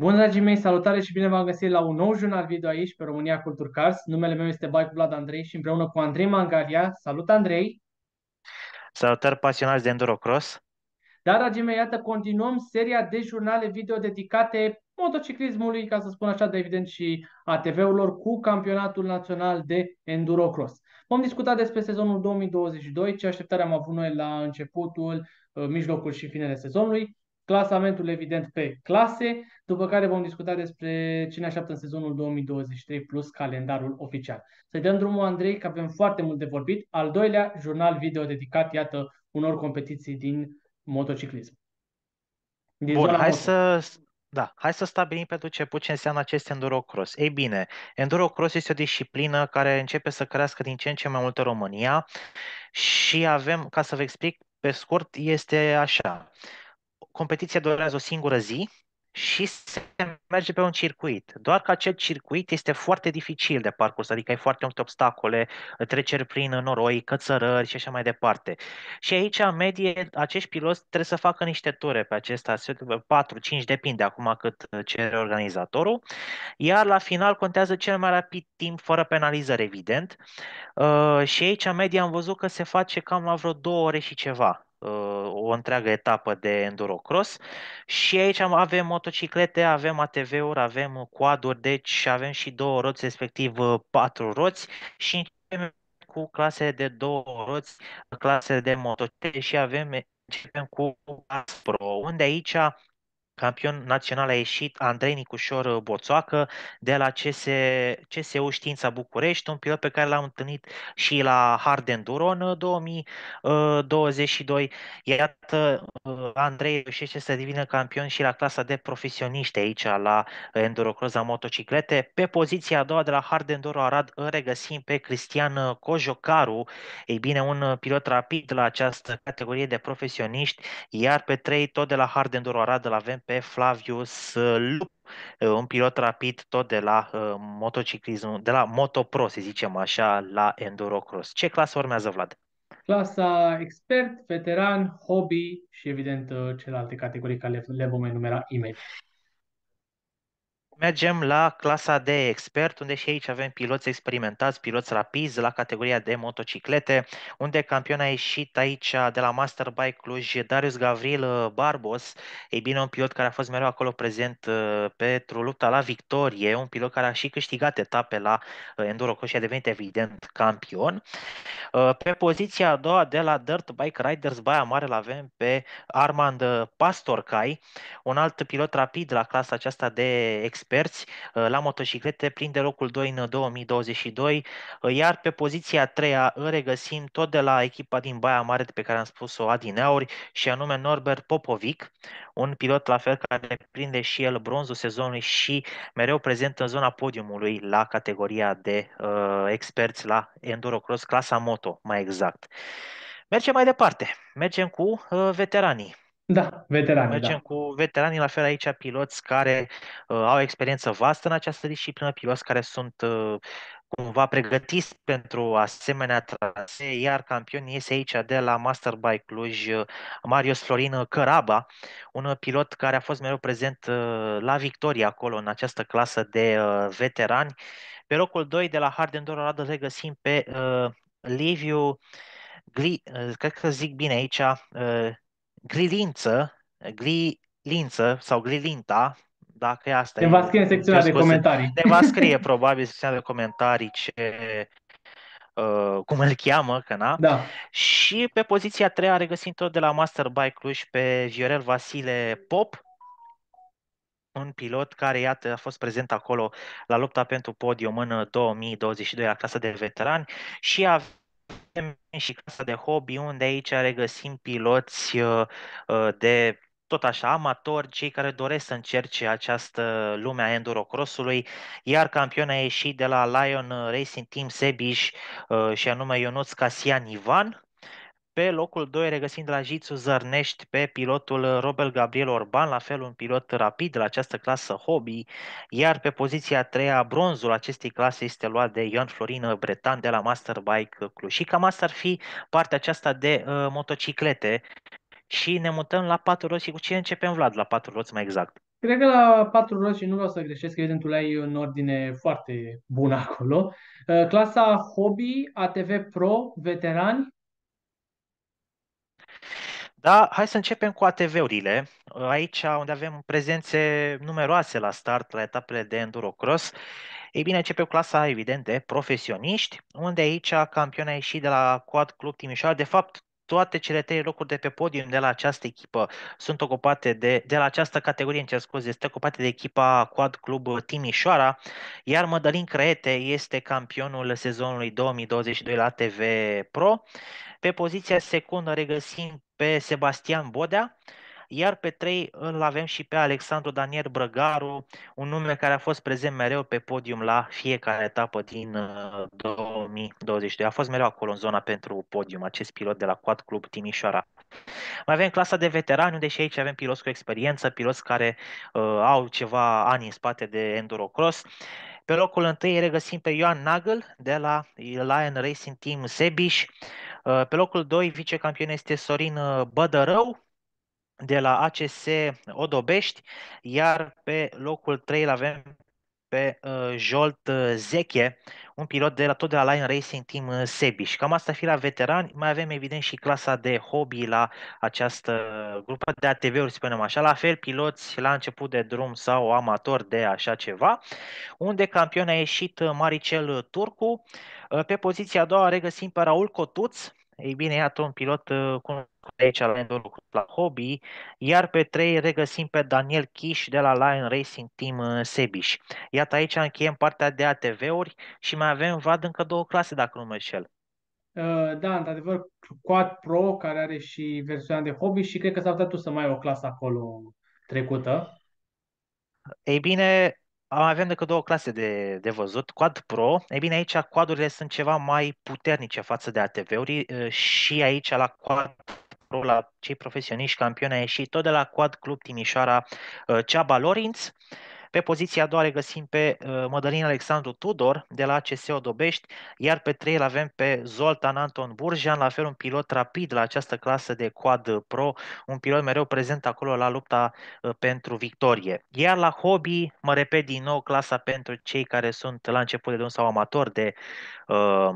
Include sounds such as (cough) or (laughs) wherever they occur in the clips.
Bună dragii mei, salutare și bine v-am găsit la un nou jurnal video aici pe România Culture Cars. Numele meu este Baicu Vlad Andrei și împreună cu Andrei Mangalia. Salut, Andrei! Salutări pasionați de Endurocross! Da, dragii mei, iată, continuăm seria de jurnale video dedicate motociclismului, ca să spun așa de evident, și ATV-urilor cu campionatul național de Endurocross. Vom discuta despre sezonul 2022, ce așteptare am avut noi la începutul, uh, mijlocul și finele sezonului, clasamentul evident pe clase, după care vom discuta despre cine așteaptă în sezonul 2023 plus calendarul oficial. Să dăm drumul, Andrei, că avem foarte mult de vorbit. Al doilea jurnal video dedicat, iată, unor competiții din motociclism. Din Bun, hai moto. să, da, hai să stabilim pentru început ce înseamnă acest endurocross. Ei bine, endurocross este o disciplină care începe să crească din ce în ce mai mult în România și avem, ca să vă explic pe scurt, este așa competiția durează o singură zi și se merge pe un circuit. Doar că acel circuit este foarte dificil de parcurs, adică ai foarte multe obstacole, treceri prin noroi, cățărări și așa mai departe. Și aici, în medie, acești piloți trebuie să facă niște ture pe acesta, 4-5, depinde acum cât cere organizatorul, iar la final contează cel mai rapid timp, fără penalizări, evident. Uh, și aici, în medie, am văzut că se face cam la vreo două ore și ceva Uh, o întreagă etapă de endurocross și aici avem motociclete, avem ATV-uri, avem quaduri, deci avem și două roți, respectiv uh, patru roți și cu clase de două roți, clase de motociclete și avem începem cu Aspro, unde aici Campion național a ieșit Andrei Nicușor uh, Boțoacă de la CS, CSU Știința București, un pilot pe care l-am întâlnit și la Hard Enduro în 2022. Iată, uh, Andrei reușește să devină campion și la clasa de profesioniști aici la Cross la motociclete. Pe poziția a doua de la Hard Enduro Arad îl regăsim pe Cristian uh, Cojocaru, ei bine, un pilot rapid la această categorie de profesioniști, iar pe trei tot de la Hard Enduro Arad îl avem pe Flavius Lup, uh, un pilot rapid tot de la uh, motociclism, de la motopro, să zicem așa, la endurocross. Ce clasă urmează, Vlad? Clasa expert, veteran, hobby și, evident, uh, celelalte categorii care le vom enumera imediat. Mergem la clasa de expert, unde și aici avem piloți experimentați, piloți rapizi la categoria de motociclete, unde campion a ieșit aici de la Master Bike Cluj, Darius Gavril uh, Barbos, ei bine, un pilot care a fost mereu acolo prezent uh, pentru lupta la victorie, un pilot care a și câștigat etape la uh, Enduro Cluj și a devenit evident campion. Pe poziția a doua de la Dirt Bike Riders Baia Mare îl avem pe Armand Pastorcai, un alt pilot rapid la clasa aceasta de expert experți uh, la motociclete prinde locul 2 în 2022, uh, iar pe poziția 3 regăsim tot de la echipa din Baia Mare pe care am spus-o adineauri și anume Norbert Popovic, un pilot la fel care prinde și el bronzul sezonului și mereu prezent în zona podiumului la categoria de uh, experți la Endurocross, clasa moto mai exact. Mergem mai departe, mergem cu uh, veteranii. Da, veterani, da. Mergem da. cu veteranii, la fel aici, piloți care uh, au experiență vastă în această disciplină, piloți care sunt uh, cumva pregătiți pentru asemenea trasee, iar campion este aici de la Master Bike Cluj, uh, Marius Florin Căraba, un pilot care a fost mereu prezent uh, la victorie acolo în această clasă de uh, veterani. Pe locul 2 de la Hard Radă Radu regăsim pe uh, Liviu Gli, uh, cred că zic bine aici, uh, grilință, grilință sau grilinta, dacă e asta. Te va scrie în secțiunea de comentarii. Te va scrie (laughs) probabil în secțiunea de comentarii ce, uh, cum îl cheamă, că na. Da. Și pe poziția a treia regăsim tot de la Master Bike Cluj pe Viorel Vasile Pop, un pilot care, iată, a fost prezent acolo la lupta pentru podium în 2022 la clasa de veterani și a și casa de hobby, unde aici regăsim piloți uh, uh, de tot așa amatori, cei care doresc să încerce această lume a endurocrossului, iar campion a ieșit de la Lion Racing Team Sebiș uh, și anume Ionuț Casian Ivan, pe locul 2 regăsim de la Jitsu Zărnești pe pilotul uh, Robel Gabriel Orban, la fel un pilot rapid de la această clasă hobby, iar pe poziția 3 bronzul acestei clase este luat de Ion Florin Bretan de la Master Bike Cluj. Și cam asta ar fi partea aceasta de uh, motociclete și ne mutăm la patru roți și cu ce începem, Vlad, la patru roți mai exact? Cred că la patru roți, și nu vreau să greșesc, evident, tu ai în ordine foarte bună acolo. Uh, clasa Hobby, ATV Pro, Veterani, da, hai să începem cu ATV-urile. Aici, unde avem prezențe numeroase la start, la etapele de endurocross, ei bine, începe clasa, evident, de profesioniști, unde aici campioana a ieșit de la Quad Club Timișoara, de fapt, toate cele trei locuri de pe podium de la această echipă sunt ocupate de, de la această categorie, ce scuze, este ocupate de echipa Quad Club Timișoara, iar Mădălin crete este campionul sezonului 2022 la TV Pro. Pe poziția secundă regăsim pe Sebastian Bodea, iar pe trei îl avem și pe Alexandru Daniel Brăgaru, un nume care a fost prezent mereu pe podium la fiecare etapă din 2022. Uh, a fost mereu acolo în zona pentru podium, acest pilot de la Quad Club Timișoara. Mai avem clasa de veterani, unde și aici avem piloți cu experiență, piloți care uh, au ceva ani în spate de endurocross. Pe locul întâi regăsim pe Ioan Nagel de la Lion Racing Team Sebiș. Uh, pe locul 2 vicecampion este Sorin uh, Bădărău, de la ACS Odobești, iar pe locul 3 îl avem pe uh, Jolt uh, Zeche, un pilot de la tot de la Line Racing Team uh, Sebiș. Cam asta fi la veterani, mai avem evident și clasa de hobby la această grupă de ATV-uri, spunem așa, la fel piloți la început de drum sau amator de așa ceva, unde campion a ieșit Maricel Turcu, uh, pe poziția a doua regăsim pe Raul Cotuț, ei bine, iată un pilot uh, cu aici la la hobby, iar pe 3 regăsim pe Daniel Kish, de la Lion Racing Team uh, Sebiș. Iată aici încheiem partea de ATV-uri și mai avem, vad, încă două clase, dacă nu mă cel. Uh, da, într-adevăr, Quad Pro, care are și versiunea de hobby și cred că s-a putea tu să mai ai o clasă acolo trecută. Ei bine, avem decât două clase de, de văzut. Quad Pro, e bine aici quadurile sunt ceva mai puternice față de ATV-uri ă, și aici la Quad Pro, la cei profesioniști campioni a ieșit tot de la Quad Club Timișoara ă, Ceaba Lorinț. Pe poziția a doua găsim pe uh, Mădălin Alexandru Tudor de la ACS Odobești, iar pe trei îl avem pe Zoltan Anton Burjan, la fel un pilot rapid la această clasă de Quad Pro, un pilot mereu prezent acolo la lupta uh, pentru victorie. Iar la hobby, mă repet din nou, clasa pentru cei care sunt la început de drum sau amator de uh,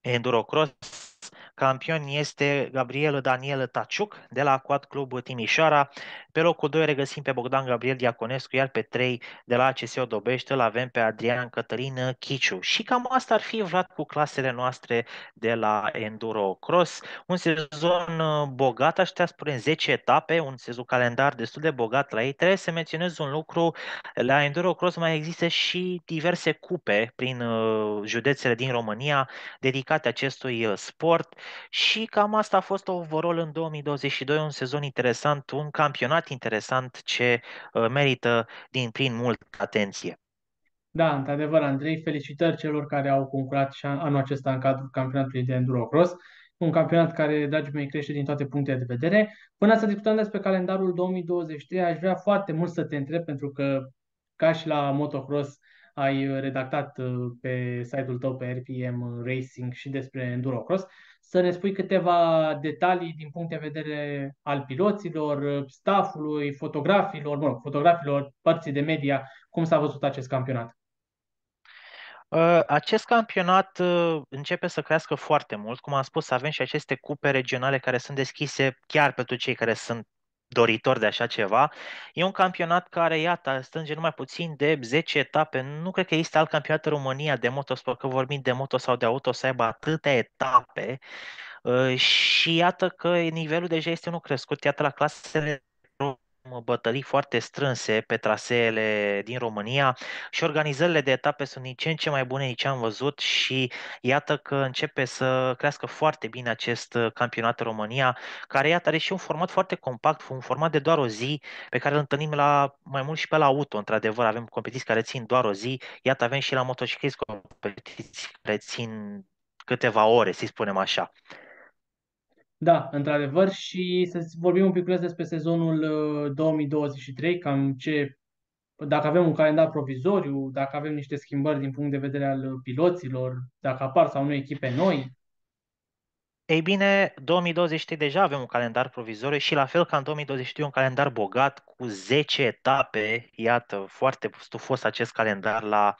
endurocross, Campion este Gabriel Daniel Taciuc de la Quad Club Timișoara. Pe locul 2 regăsim pe Bogdan Gabriel Diaconescu, iar pe 3 de la ACS Odobește îl avem pe Adrian Cătălin Chiciu. Și cam asta ar fi vrat cu clasele noastre de la Enduro Cross. Un sezon uh, bogat, aș putea spune 10 etape, un sezon calendar destul de bogat la ei. Trebuie să menționez un lucru, la Enduro Cross mai există și diverse cupe prin uh, județele din România dedicate acestui uh, sport sport și cam asta a fost overall în 2022, un sezon interesant, un campionat interesant ce uh, merită din plin mult atenție. Da, într-adevăr, Andrei, felicitări celor care au concurat și anul acesta în cadrul campionatului de Endurocross un campionat care, dragii mei, crește din toate punctele de vedere. Până să discutăm despre calendarul 2023, aș vrea foarte mult să te întreb, pentru că, ca și la motocross, ai uh, redactat uh, pe site-ul tău pe RPM uh, Racing și despre Endurocross, să ne spui câteva detalii din punct de vedere al piloților, staffului, fotografilor, mă rog, fotografilor, părții de media, cum s-a văzut acest campionat? Acest campionat începe să crească foarte mult. Cum am spus, avem și aceste cupe regionale care sunt deschise chiar pentru cei care sunt doritor de așa ceva. E un campionat care, iată, strânge numai puțin de 10 etape. Nu cred că este alt campionat în România de motosport, că vorbim de moto sau de auto, să aibă atâtea etape. Ă, și iată că nivelul deja este unul crescut, iată la clasele bătălii foarte strânse pe traseele din România și organizările de etape sunt din ce în ce mai bune, nici am văzut și iată că începe să crească foarte bine acest uh, campionat în România, care iată are și un format foarte compact, un format de doar o zi, pe care îl întâlnim la, mai mult și pe la auto, într-adevăr, avem competiții care țin doar o zi, iată avem și la motociclist competiții care țin câteva ore, să spunem așa. Da, într-adevăr și să vorbim un pic despre sezonul 2023, uh, cam ce, dacă avem un calendar provizoriu, dacă avem niște schimbări din punct de vedere al uh, piloților, dacă apar sau nu echipe noi. Ei bine, 2023 deja avem un calendar provizoriu și la fel ca în 2023 un calendar bogat cu 10 etape. Iată, foarte stufos acest calendar la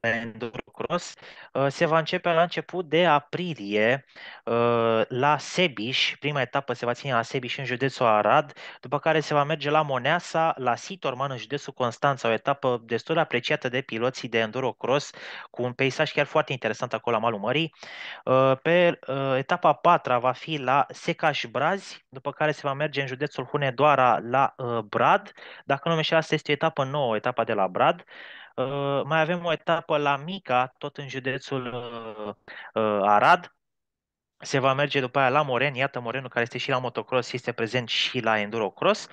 endurocross uh, se va începe la început de aprilie uh, la Sebiș. Prima etapă se va ține la Sebiș în județul Arad, după care se va merge la Moneasa, la Sitorman în județul Constanța, o etapă destul de apreciată de piloții de endurocross, cu un peisaj chiar foarte interesant acolo la malul mării. Uh, pe etapa 4 va fi la Secaș Brazi, după care se va merge în județul Hunedoara la Brad. Dacă nu mă asta este etapa nouă, etapa de la Brad. Ă, mai avem o etapă la Mica, tot în județul uh, Arad. Se va merge după aia la Moren, iată Morenul care este și la motocross, este prezent și la endurocross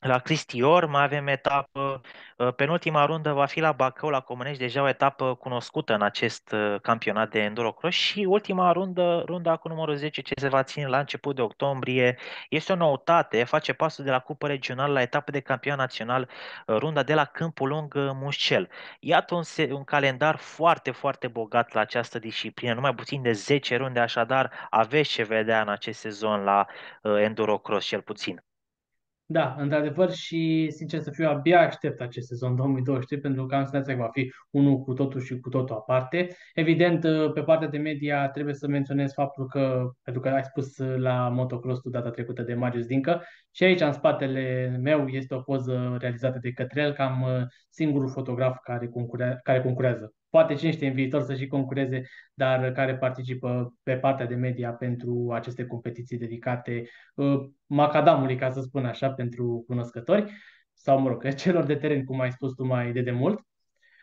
la Cristi mai avem etapă, ă, penultima rundă va fi la Bacău, la Comănești, deja o etapă cunoscută în acest ă, campionat de endurocross și ultima rundă, runda cu numărul 10, ce se va ține la început de octombrie, este o noutate, face pasul de la cupă regională la etapă de campion național, ă, runda de la Câmpul Lung Mușcel. Iată un, un calendar foarte, foarte bogat la această disciplină, numai puțin de 10 runde, așadar aveți ce vedea în acest sezon la endurocross cel puțin. Da, într-adevăr și, sincer să fiu, abia aștept acest sezon 2023 pentru că am senzația că va fi unul cu totul și cu totul aparte. Evident, uh, pe partea de media trebuie să menționez faptul că, pentru că ai spus la motocross data trecută de Marius Dincă, și aici în spatele meu este o poză realizată de către el, cam uh, singurul fotograf care, concure- care concurează poate cine știe în viitor să și concureze, dar care participă pe partea de media pentru aceste competiții dedicate uh, macadamului, ca să spun așa, pentru cunoscători sau, mă rog, (laughs) celor de teren, cum ai spus tu mai de demult.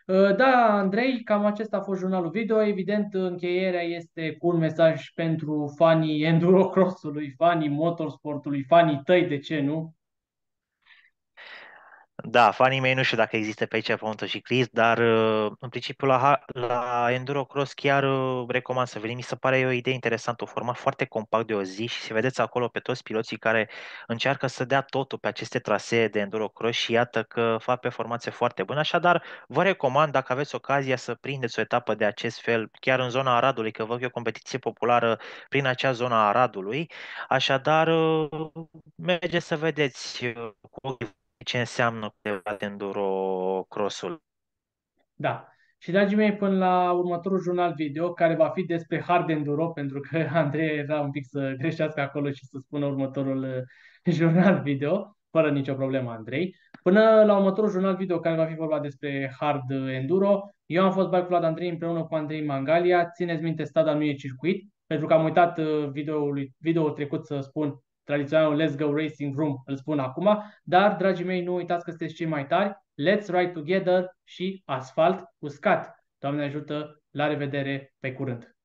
Uh, da, Andrei, cam acesta a fost jurnalul video. Evident, încheierea este cu un mesaj pentru fanii endurocrossului, fanii motorsportului, fanii tăi, de ce nu, da, fanii mei nu știu dacă există pe aici pe motociclist, dar uh, în principiu la, la Endurocross chiar uh, recomand să venim. Mi se pare o idee interesantă, o format foarte compact de o zi și se vedeți acolo pe toți piloții care încearcă să dea totul pe aceste trasee de Endurocross și iată că fac performanțe foarte bune. Așadar, vă recomand dacă aveți ocazia să prindeți o etapă de acest fel, chiar în zona Aradului, că văd eu competiție populară prin acea zona Aradului. Așadar, uh, mergeți să vedeți cu ce înseamnă adevărat enduro crossul. Da. Și, dragii mei, până la următorul jurnal video, care va fi despre hard enduro, pentru că (laughs) Andrei era un pic să greșească acolo și să spună următorul eh, (laughs) jurnal video, fără nicio problemă, Andrei. Până la următorul jurnal video, care va fi vorba despre hard enduro, eu am fost Bike Vlad Andrei împreună cu Andrei Mangalia. Țineți minte, stada nu e circuit, pentru că am uitat eh, videoul, video trecut să spun tradiționalul Let's Go Racing Room, îl spun acum, dar, dragii mei, nu uitați că sunteți cei mai tari, Let's Ride Together și Asfalt Uscat. Doamne ajută, la revedere, pe curând!